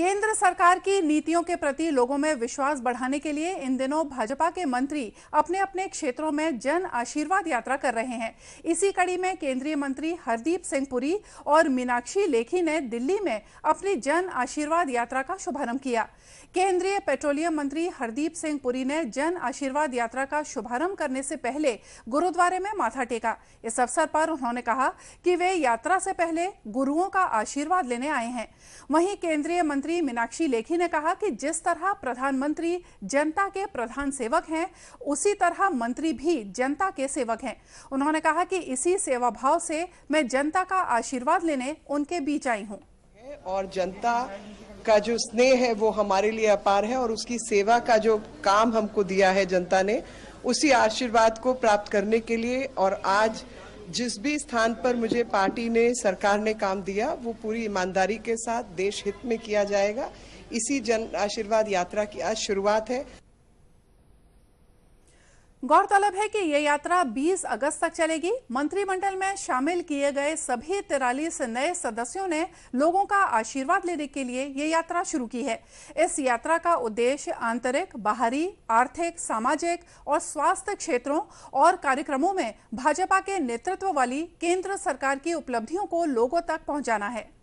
केंद्र सरकार की नीतियों के प्रति लोगों में विश्वास बढ़ाने के लिए इन दिनों भाजपा के मंत्री अपने अपने क्षेत्रों में जन आशीर्वाद यात्रा कर रहे हैं इसी कड़ी में केंद्रीय मंत्री हरदीप सिंह पुरी और मीनाक्षी लेखी ने दिल्ली में अपनी जन आशीर्वाद यात्रा का शुभारंभ किया केंद्रीय पेट्रोलियम मंत्री हरदीप सिंह पुरी ने जन आशीर्वाद यात्रा का शुभारंभ करने से पहले गुरुद्वारे में माथा टेका इस अवसर पर उन्होंने कहा कि वे यात्रा से पहले गुरुओं का आशीर्वाद लेने आए हैं वहीं केंद्रीय मंत्री मंत्री मीनाक्षी लेखी ने कहा कि जिस तरह प्रधानमंत्री जनता के प्रधान सेवक हैं उसी तरह मंत्री भी जनता के सेवक हैं उन्होंने कहा कि इसी सेवा भाव से मैं जनता का आशीर्वाद लेने उनके बीच आई हूँ और जनता का जो स्नेह है वो हमारे लिए अपार है और उसकी सेवा का जो काम हमको दिया है जनता ने उसी आशीर्वाद को प्राप्त करने के लिए और आज जिस भी स्थान पर मुझे पार्टी ने सरकार ने काम दिया वो पूरी ईमानदारी के साथ देश हित में किया जाएगा इसी जन आशीर्वाद यात्रा की आज शुरुआत है गौरतलब है कि ये यात्रा 20 अगस्त तक चलेगी मंत्रिमंडल में शामिल किए गए सभी तिरालीस नए सदस्यों ने लोगों का आशीर्वाद लेने के लिए ये यात्रा शुरू की है इस यात्रा का उद्देश्य आंतरिक बाहरी आर्थिक सामाजिक और स्वास्थ्य क्षेत्रों और कार्यक्रमों में भाजपा के नेतृत्व वाली केंद्र सरकार की उपलब्धियों को लोगों तक पहुंचाना है